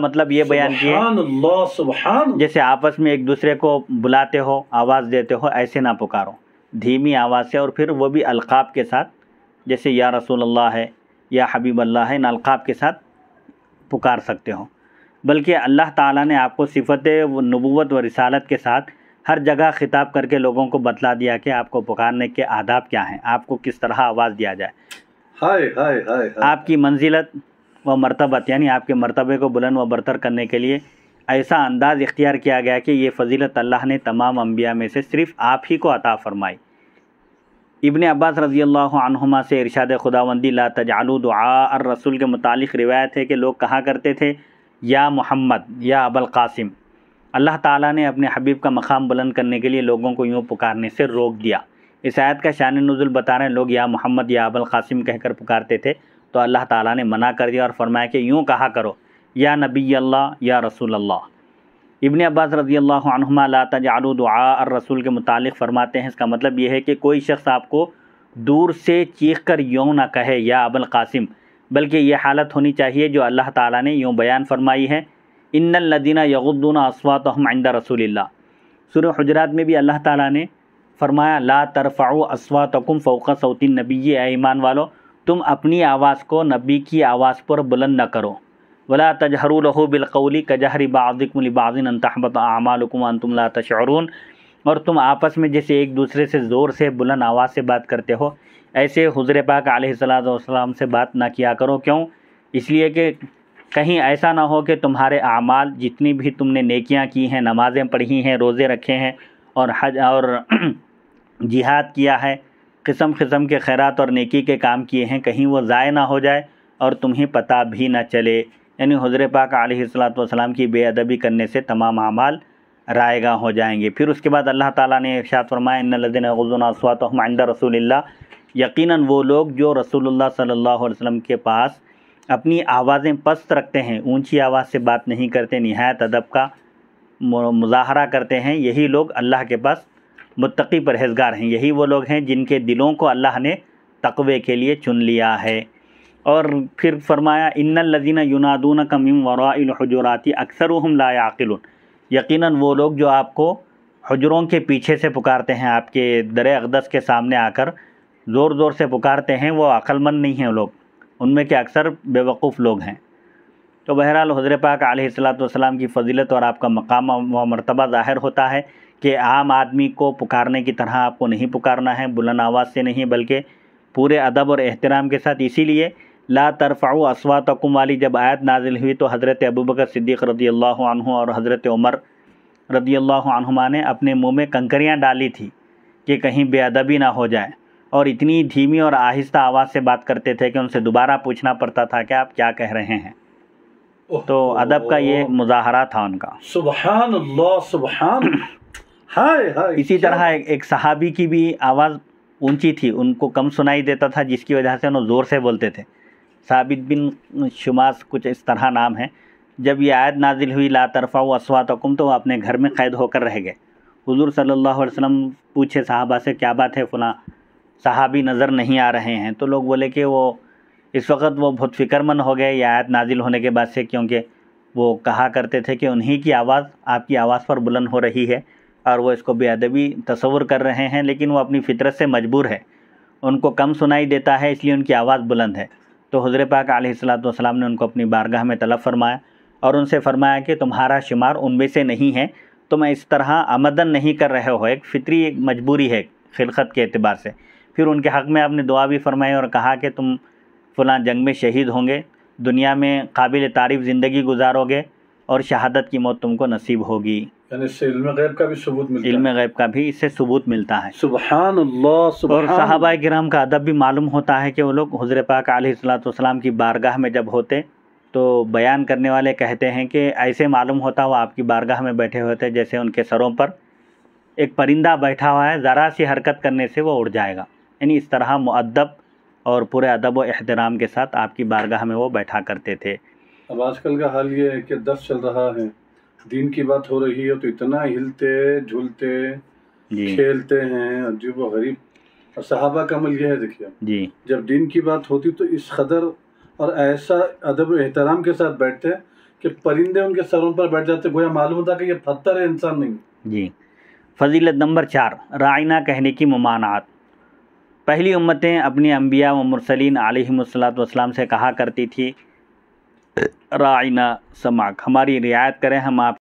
मतलब ये बयान किए जैसे आपस में एक दूसरे को बुलाते हो आवाज़ देते हो ऐसे ना पुकारो धीमी आवाज़ से और फिर वो भी अलकाब के साथ जैसे या रसूल अल्लाह है या हबीब अल्लाह है इन अलकाब के साथ पुकार सकते हो बल्कि अल्लाह ताला ने आपको सिफत नबूवत व रिसालत के साथ हर जगह ख़िताब करके लोगों को बतला दिया कि आपको पुकारने के आदाब क्या हैं आपको किस तरह आवाज़ दिया जाए हाय हाय हाय आपकी मंजिलत व मरतबत यानी आपके मरतबे को बुलंद व बरतर करने के लिए ऐसा अंदाज़ इख्तियार किया गया कि ये फजीलत अल्लाह ने तमाम अम्बिया में से सिर्फ़ आप ही को अता फ़रमाई इबन अब्बास रजी अल्लाहुमा से इरशाद खुदावंदी ला तजालू दुआ रसूल के मुतालिक रिवायत है कि लोग कहा करते थे या मोहम्मद या अबल कासिम अल्लाह ताला ने अपने हबीब का मकाम बुलंद करने के लिए लोगों को यूँ पुकारने से रोक दिया इस आयत का शान नज़ुल बता रहे हैं लोग या मोहम्मद या अबल कासिम कहकर पुकारते थे तो अल्लाह ताला ने मना कर दिया और फरमाया कि यूँ कहा करो या नबी अल्लाह या रसूल अल्लाह इबन अब्बास रजी अल्लाहमा ला रसूल के मुतालिक फ़रमाते हैं इसका मतलब यह है कि कोई शख्स आपको दूर से चीख कर यूँ ना कहे या अबल कासिम बल्कि यह हालत होनी चाहिए जो अल्लाह ताला ने यूँ बयान फरमाई है इन लदीना यगुद्दून असवात आइंदा रसूल सुर हजरात में भी अल्लाह ताला ने फरमाया ला तरफ़ा असवातकुम फ़ौक़ सऊतिन नबी ईमान वालों तुम अपनी आवाज़ को नबी की आवाज़ पर बुलंद न करो वला तजहरू लहो बिलकौली कजहरी बाज़िकमली तहबत आमालकुमान तुम ला तशरून और तुम आपस में जैसे एक दूसरे से ज़ोर से बुलंद आवाज़ से बात करते हो ऐसे हजर पाक आसलाम से बात ना किया करो क्यों इसलिए कि कहीं ऐसा ना हो कि तुम्हारे अमाल जितनी भी तुमने नेकियां की हैं नमाज़ें पढ़ी हैं रोज़े रखे हैं और हज और जिहाद किया है किस्म किस्म के खैरात और नेकी के काम किए हैं कहीं वो ज़ाय ना हो जाए और तुम्हें पता भी ना चले यानी हजर पाक आलतम की बेअदबी करने से तमाम अमाल रायगा हो जाएंगे फिर उसके बाद अल्लाह ताला ने इर्शाद फरमाया इन लदिन रसूल यकीनन वो लोग जो रसूलुल्लाह सल्लल्लाहु अलैहि वसल्लम के पास अपनी आवाज़ें पस्त रखते हैं ऊंची आवाज़ से बात नहीं करते नहायत अदब का मुजाहरा करते हैं यही लोग अल्लाह के पास मुतकी परहेजगार हैं यही वो लोग हैं जिनके दिलों को अल्लाह ने तकवे के लिए चुन लिया है और फिर फरमाया इन लजीना यूनादून कमिम वराजुराती अक्सर हम लायाकिल यकीन वो लोग जो आपको हजरों के पीछे से पुकारते हैं आपके दर अकदस के सामने आकर ज़ोर ज़ोर से पुकारते हैं वो अक्लमंद नहीं हैं लोग उनमें के अक्सर बेवकूफ़ लोग हैं तो बहरहाल हजर पाक सलाम की फजीलत और आपका मकाम व मरतबा ज़ाहिर होता है कि आम आदमी को पुकारने की तरह आपको नहीं पुकारना है बुलंद आवाज़ से नहीं बल्कि पूरे अदब और एहतराम के साथ इसीलिए ला तरफ़ाऊ तकम वाली जब आयत नाजिल हुई तो हज़रत अबू बकर सिद्दीक़ रदी अल्लाह और हज़रत उमर रदी अल्लाह ने अपने मुँह में कंकरियाँ डाली थी कि कहीं बेअदबी ना हो जाए और इतनी धीमी और आहिस्ता आवाज़ से बात करते थे कि उनसे दोबारा पूछना पड़ता था कि आप क्या कह रहे हैं तो अदब का ये मुजाहरा था उनका सुबहान सुबहान हाय हाय इसी तरह एक, एक सहाबी की भी आवाज़ ऊंची थी उनको कम सुनाई देता था जिसकी वजह से उन्होंने ज़ोर से बोलते थे साबित बिन शुमास कुछ इस तरह नाम है जब ये आयत नाजिल हुई ला तरफ़ा हुकुम तो अपने घर में कैद होकर रह गए हुजूर सल्लल्लाहु अलैहि वसल्लम पूछे साहबा से क्या बात है फुला साहबी नज़र नहीं आ रहे हैं तो लोग बोले कि वो इस वक्त वो बहुत फ़िक्रमंद हो गए ये आयत नाजिल होने के बाद से क्योंकि वो कहा करते थे कि उन्हीं की आवाज़ आपकी आवाज़ पर बुलंद हो रही है और वो इसको बेअदबी तस्वुर कर रहे हैं लेकिन वो अपनी फितरत से मजबूर है उनको कम सुनाई देता है इसलिए उनकी आवाज़ बुलंद है तो हजर पाक आलतम ने उनको अपनी बारगाह में तलब फरमाया और उनसे फरमाया कि तुम्हारा शुमार उनमें से नहीं है तुम तो इस तरह आमदन नहीं कर रहे हो एक फितरी एक मजबूरी है खिलखत के अतबार से फिर उनके हक़ में आपने दुआ भी फरमाई और कहा कि तुम फ़लाँ जंग में शहीद होंगे दुनिया में काबिल तारीफ़ ज़िंदगी गुजारोगे और शहादत की मौत तुमको नसीब होगी इल्म गैब का भी सबूत मिलता इससे सबूत मिलता है और साहबा ग्राम का अदब भी मालूम होता है कि वो लोग हजर पाक सलाम की बारगाह में जब होते तो बयान करने वाले कहते हैं कि ऐसे मालूम होता वो आपकी बारगाह में बैठे होते जैसे उनके सरों पर एक परिंदा बैठा हुआ है ज़रा सी हरकत करने से वो उड़ जाएगा यानी इस तरह मुद्दब और पूरे अदब व अहतराम के साथ आपकी बारगाह में वो बैठा करते थे अब आजकल का हाल ये है कि दस चल रहा है दिन की बात हो रही है तो इतना हिलते झूलते खेलते हैं अजीब व गरीब और सहाबा का अमल यह है देखिए जी जब दिन की बात होती तो इस कदर और ऐसा अदब एहतराम के साथ बैठते कि परिंदे उनके सरों पर बैठ जाते गोया मालूम होता कि ये पत्थर है इंसान नहीं जी फजीलत नंबर चार रायना कहने की ममानात पहली उम्मतें अपनी अम्बिया व मुरसलिन आलमसलाम से कहा करती थी राइना समाक हमारी रियायत करें हम आप